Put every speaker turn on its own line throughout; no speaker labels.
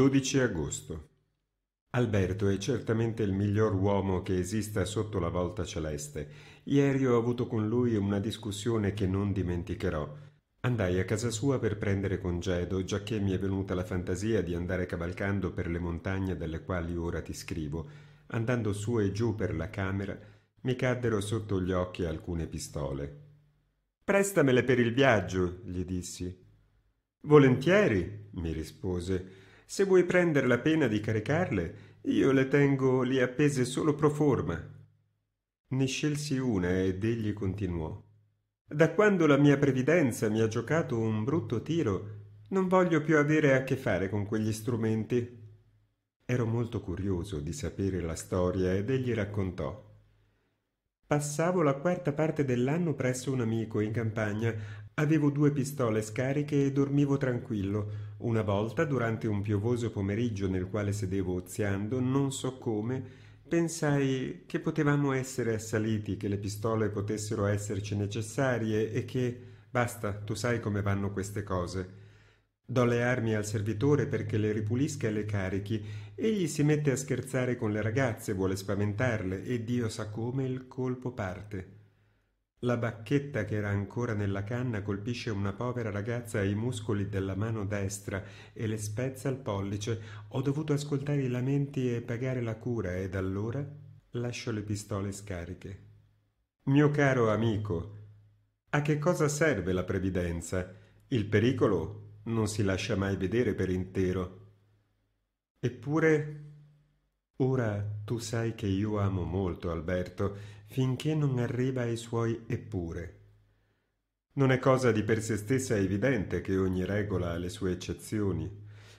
12 agosto. Alberto è certamente il miglior uomo che esista sotto la volta celeste. Ieri ho avuto con lui una discussione che non dimenticherò. Andai a casa sua per prendere congedo, giacché mi è venuta la fantasia di andare cavalcando per le montagne dalle quali ora ti scrivo. Andando su e giù per la camera, mi caddero sotto gli occhi alcune pistole. Prestamele per il viaggio, gli dissi. Volentieri, mi rispose se vuoi prendere la pena di caricarle, io le tengo lì appese solo pro forma. Ne scelsi una ed egli continuò. Da quando la mia previdenza mi ha giocato un brutto tiro, non voglio più avere a che fare con quegli strumenti. Ero molto curioso di sapere la storia ed egli raccontò. Passavo la quarta parte dell'anno presso un amico in campagna, Avevo due pistole scariche e dormivo tranquillo. Una volta, durante un piovoso pomeriggio nel quale sedevo oziando, non so come, pensai che potevamo essere assaliti, che le pistole potessero esserci necessarie e che basta, tu sai come vanno queste cose. Do le armi al servitore perché le ripulisca e le carichi. Egli si mette a scherzare con le ragazze, vuole spaventarle e Dio sa come il colpo parte. La bacchetta che era ancora nella canna colpisce una povera ragazza ai muscoli della mano destra e le spezza il pollice. Ho dovuto ascoltare i lamenti e pagare la cura ed allora lascio le pistole scariche. Mio caro amico, a che cosa serve la previdenza? Il pericolo non si lascia mai vedere per intero. Eppure Ora tu sai che io amo molto Alberto, finché non arriva ai suoi eppure. Non è cosa di per sé stessa evidente che ogni regola ha le sue eccezioni,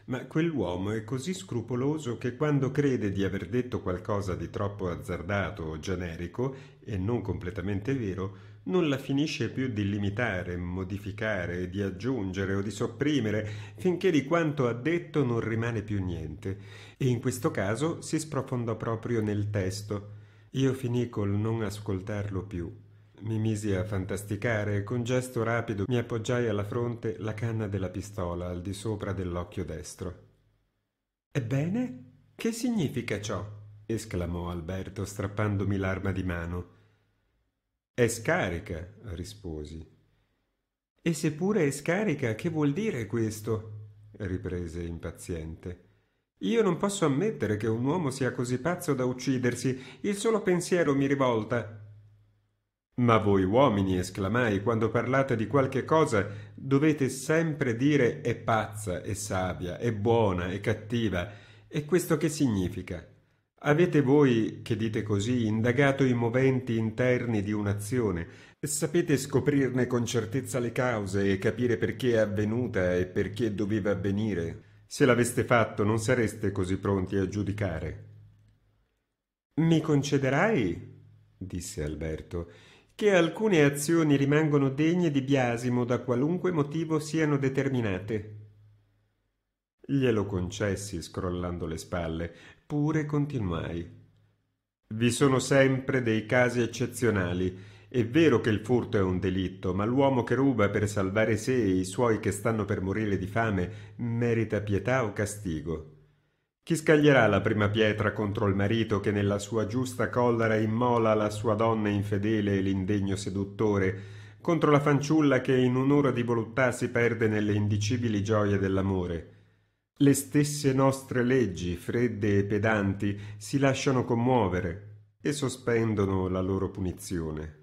ma quell'uomo è così scrupoloso che quando crede di aver detto qualcosa di troppo azzardato o generico e non completamente vero, non la finisce più di limitare, modificare, di aggiungere o di sopprimere, finché di quanto ha detto non rimane più niente, e in questo caso si sprofondò proprio nel testo. Io finì col non ascoltarlo più. Mi misi a fantasticare e con gesto rapido mi appoggiai alla fronte la canna della pistola al di sopra dell'occhio destro. Ebbene, che significa ciò? esclamò Alberto strappandomi l'arma di mano. È scarica, risposi. E se pure è scarica, che vuol dire questo? riprese impaziente. Io non posso ammettere che un uomo sia così pazzo da uccidersi, il solo pensiero mi rivolta. Ma voi uomini, esclamai, quando parlate di qualche cosa, dovete sempre dire è pazza, è savia, è buona, è cattiva. E questo che significa? Avete voi, che dite così, indagato i moventi interni di un'azione, sapete scoprirne con certezza le cause e capire perché è avvenuta e perché doveva avvenire? Se l'aveste fatto non sareste così pronti a giudicare. Mi concederai, disse Alberto, che alcune azioni rimangono degne di biasimo da qualunque motivo siano determinate. Glielo concessi scrollando le spalle, eppure continuai. Vi sono sempre dei casi eccezionali. È vero che il furto è un delitto, ma l'uomo che ruba per salvare sé e i suoi che stanno per morire di fame merita pietà o castigo. Chi scaglierà la prima pietra contro il marito che nella sua giusta collera immola la sua donna infedele e l'indegno seduttore, contro la fanciulla che in un'ora di voluttà si perde nelle indicibili gioie dell'amore? Le stesse nostre leggi, fredde e pedanti, si lasciano commuovere e sospendono la loro punizione.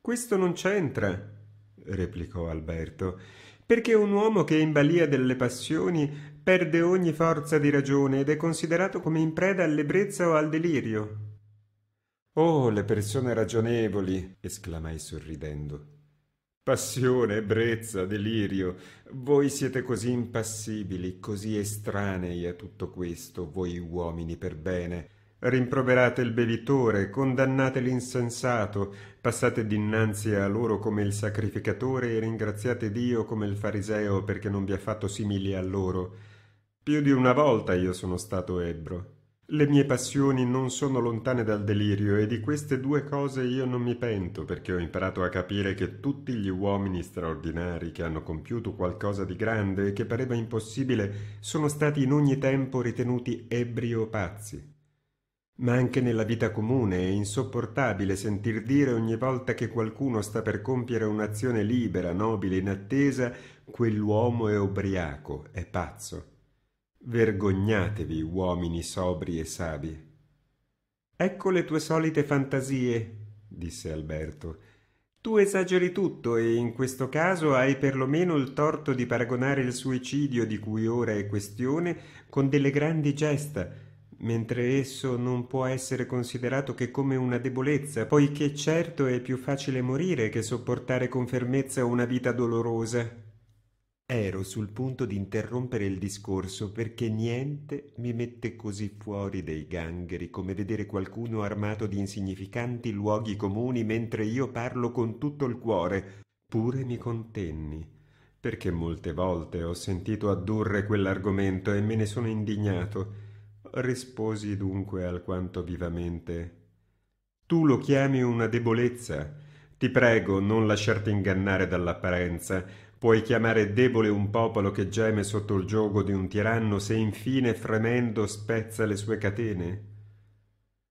Questo non c'entra, replicò Alberto, perché un uomo che è in balia delle passioni perde ogni forza di ragione ed è considerato come in preda all'ebbrezza o al delirio. Oh, le persone ragionevoli! esclamai sorridendo. Passione, ebbrezza, delirio. Voi siete così impassibili, così estranei a tutto questo, voi uomini per bene. Rimproverate il bevitore, condannate l'insensato, passate dinanzi a loro come il sacrificatore e ringraziate Dio come il fariseo perché non vi ha fatto simili a loro. Più di una volta io sono stato ebbro. Le mie passioni non sono lontane dal delirio e di queste due cose io non mi pento perché ho imparato a capire che tutti gli uomini straordinari che hanno compiuto qualcosa di grande e che pareva impossibile sono stati in ogni tempo ritenuti ebri o pazzi. Ma anche nella vita comune è insopportabile sentir dire ogni volta che qualcuno sta per compiere un'azione libera, nobile, inattesa, quell'uomo è ubriaco, è pazzo. Vergognatevi, uomini sobri e savi. Ecco le tue solite fantasie, disse Alberto. Tu esageri tutto e in questo caso hai perlomeno il torto di paragonare il suicidio di cui ora è questione con delle grandi gesta, mentre esso non può essere considerato che come una debolezza, poiché certo è più facile morire che sopportare con fermezza una vita dolorosa. Ero sul punto di interrompere il discorso perché niente mi mette così fuori dei gangheri come vedere qualcuno armato di insignificanti luoghi comuni mentre io parlo con tutto il cuore. Pure mi contenni, perché molte volte ho sentito addurre quell'argomento e me ne sono indignato. Risposi dunque alquanto vivamente. Tu lo chiami una debolezza. Ti prego, non lasciarti ingannare dall'apparenza Puoi chiamare debole un popolo che geme sotto il giogo di un tiranno se infine fremendo spezza le sue catene?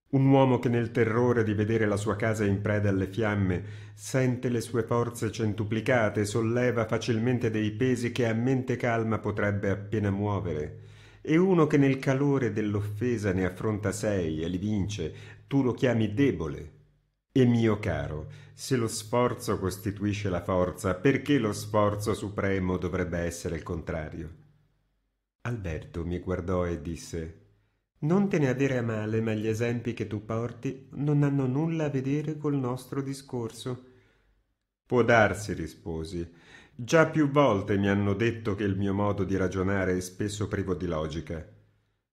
Un uomo che nel terrore di vedere la sua casa in preda alle fiamme sente le sue forze centuplicate, solleva facilmente dei pesi che a mente calma potrebbe appena muovere. E uno che nel calore dell'offesa ne affronta sei e li vince, tu lo chiami debole. E mio caro, se lo sforzo costituisce la forza, perché lo sforzo supremo dovrebbe essere il contrario? Alberto mi guardò e disse Non te ne avere a male, ma gli esempi che tu porti non hanno nulla a vedere col nostro discorso. Può darsi, risposi. Già più volte mi hanno detto che il mio modo di ragionare è spesso privo di logica.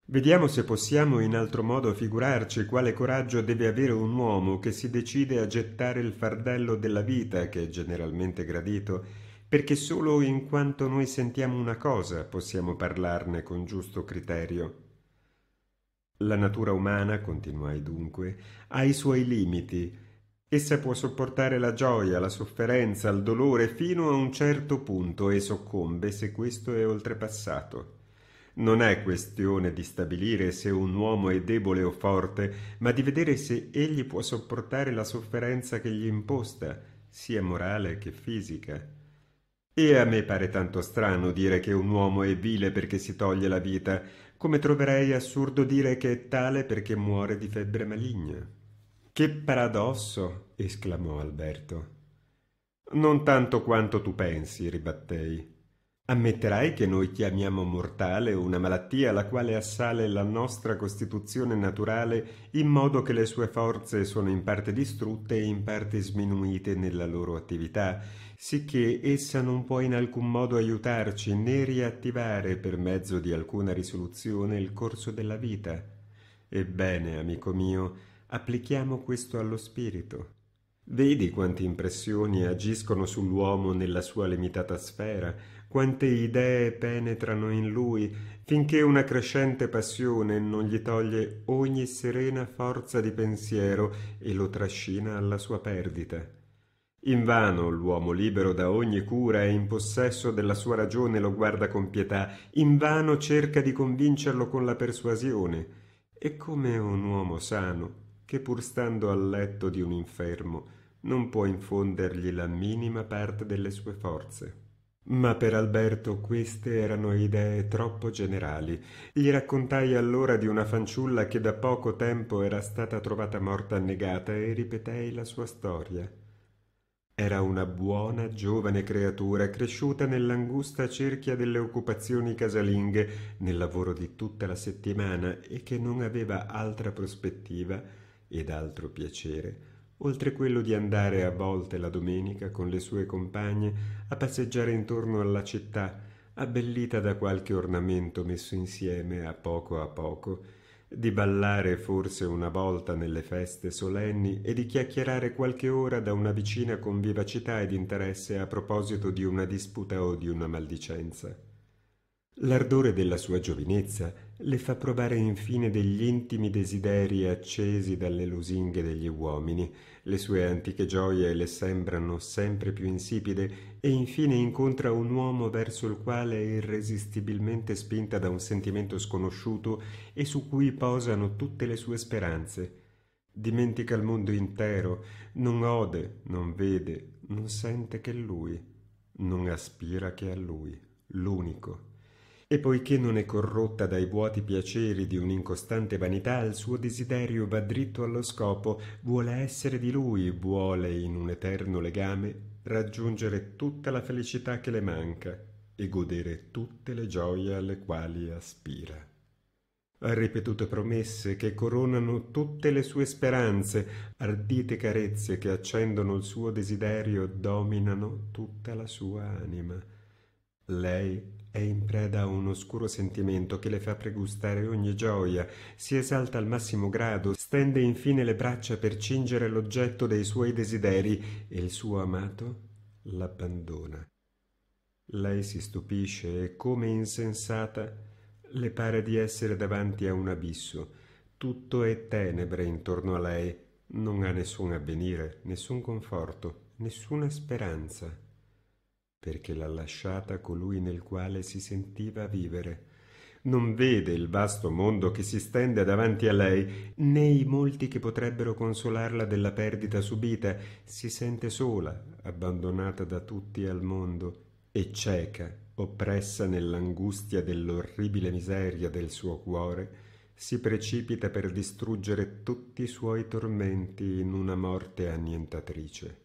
Vediamo se possiamo in altro modo figurarci quale coraggio deve avere un uomo che si decide a gettare il fardello della vita, che è generalmente gradito, perché solo in quanto noi sentiamo una cosa possiamo parlarne con giusto criterio. La natura umana, continuai dunque, ha i suoi limiti. Essa può sopportare la gioia, la sofferenza, il dolore fino a un certo punto e soccombe se questo è oltrepassato. Non è questione di stabilire se un uomo è debole o forte, ma di vedere se egli può sopportare la sofferenza che gli imposta, sia morale che fisica. E a me pare tanto strano dire che un uomo è vile perché si toglie la vita, come troverei assurdo dire che è tale perché muore di febbre maligna. Che paradosso! esclamò Alberto. Non tanto quanto tu pensi, ribattei. Ammetterai che noi chiamiamo mortale una malattia la quale assale la nostra costituzione naturale in modo che le sue forze sono in parte distrutte e in parte sminuite nella loro attività, sicché essa non può in alcun modo aiutarci né riattivare per mezzo di alcuna risoluzione il corso della vita. Ebbene, amico mio, applichiamo questo allo spirito. Vedi quante impressioni agiscono sull'uomo nella sua limitata sfera, quante idee penetrano in lui, finché una crescente passione non gli toglie ogni serena forza di pensiero e lo trascina alla sua perdita. Invano l'uomo libero da ogni cura e in possesso della sua ragione lo guarda con pietà, invano cerca di convincerlo con la persuasione. E come un uomo sano, che pur stando al letto di un infermo non può infondergli la minima parte delle sue forze. Ma per Alberto queste erano idee troppo generali. Gli raccontai allora di una fanciulla che da poco tempo era stata trovata morta annegata e ripetei la sua storia. Era una buona giovane creatura cresciuta nell'angusta cerchia delle occupazioni casalinghe, nel lavoro di tutta la settimana e che non aveva altra prospettiva ed altro piacere, oltre quello di andare a volte la domenica con le sue compagne a passeggiare intorno alla città, abbellita da qualche ornamento messo insieme a poco a poco, di ballare forse una volta nelle feste solenni e di chiacchierare qualche ora da una vicina con vivacità ed interesse a proposito di una disputa o di una maldicenza. L'ardore della sua giovinezza le fa provare infine degli intimi desiderii accesi dalle lusinghe degli uomini, le sue antiche gioie le sembrano sempre più insipide e infine incontra un uomo verso il quale è irresistibilmente spinta da un sentimento sconosciuto e su cui posano tutte le sue speranze. Dimentica il mondo intero, non ode, non vede, non sente che lui, non aspira che a lui, l'unico e poiché non è corrotta dai vuoti piaceri di un'incostante vanità, il suo desiderio va dritto allo scopo, vuole essere di lui, vuole in un eterno legame raggiungere tutta la felicità che le manca e godere tutte le gioie alle quali aspira. Ha ripetute promesse che coronano tutte le sue speranze, ardite carezze che accendono il suo desiderio dominano tutta la sua anima. Lei è in preda a un oscuro sentimento che le fa pregustare ogni gioia, si esalta al massimo grado, stende infine le braccia per cingere l'oggetto dei suoi desideri e il suo amato l'abbandona. Lei si stupisce e, come insensata, le pare di essere davanti a un abisso. Tutto è tenebre intorno a lei, non ha nessun avvenire, nessun conforto, nessuna speranza perché l'ha lasciata colui nel quale si sentiva vivere. Non vede il vasto mondo che si stende davanti a lei, né i molti che potrebbero consolarla della perdita subita. Si sente sola, abbandonata da tutti al mondo, e cieca, oppressa nell'angustia dell'orribile miseria del suo cuore, si precipita per distruggere tutti i suoi tormenti in una morte annientatrice.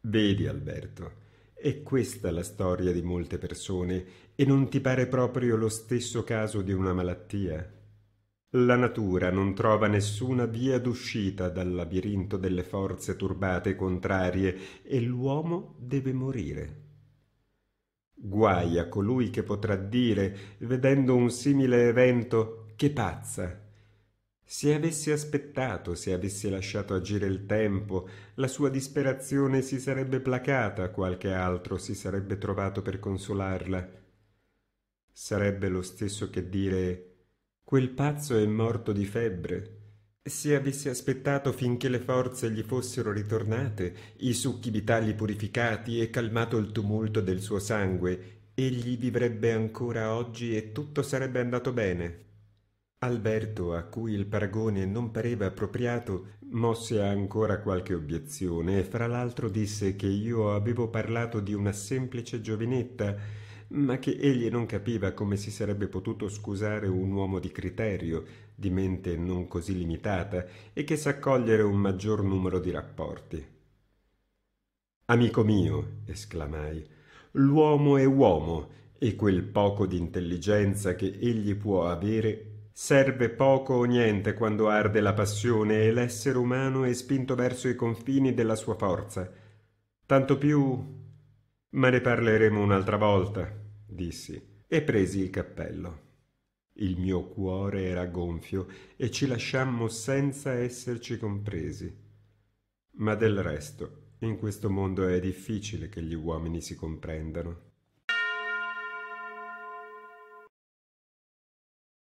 Vedi, Alberto, è questa la storia di molte persone e non ti pare proprio lo stesso caso di una malattia? La natura non trova nessuna via d'uscita dal labirinto delle forze turbate contrarie e l'uomo deve morire. Guai a colui che potrà dire, vedendo un simile evento, che pazza, se avesse aspettato, se avesse lasciato agire il tempo, la sua disperazione si sarebbe placata, qualche altro si sarebbe trovato per consolarla. Sarebbe lo stesso che dire quel pazzo è morto di febbre. Se avesse aspettato finché le forze gli fossero ritornate, i succhi vitali purificati e calmato il tumulto del suo sangue, egli vivrebbe ancora oggi e tutto sarebbe andato bene. Alberto, a cui il paragone non pareva appropriato, mosse ancora qualche obiezione e fra l'altro disse che io avevo parlato di una semplice giovinetta, ma che egli non capiva come si sarebbe potuto scusare un uomo di criterio, di mente non così limitata, e che sa cogliere un maggior numero di rapporti. Amico mio, esclamai, l'uomo è uomo, e quel poco di intelligenza che egli può avere Serve poco o niente quando arde la passione e l'essere umano è spinto verso i confini della sua forza. Tanto più... Ma ne parleremo un'altra volta, dissi, e presi il cappello. Il mio cuore era gonfio e ci lasciammo senza esserci compresi. Ma del resto, in questo mondo è difficile che gli uomini si comprendano.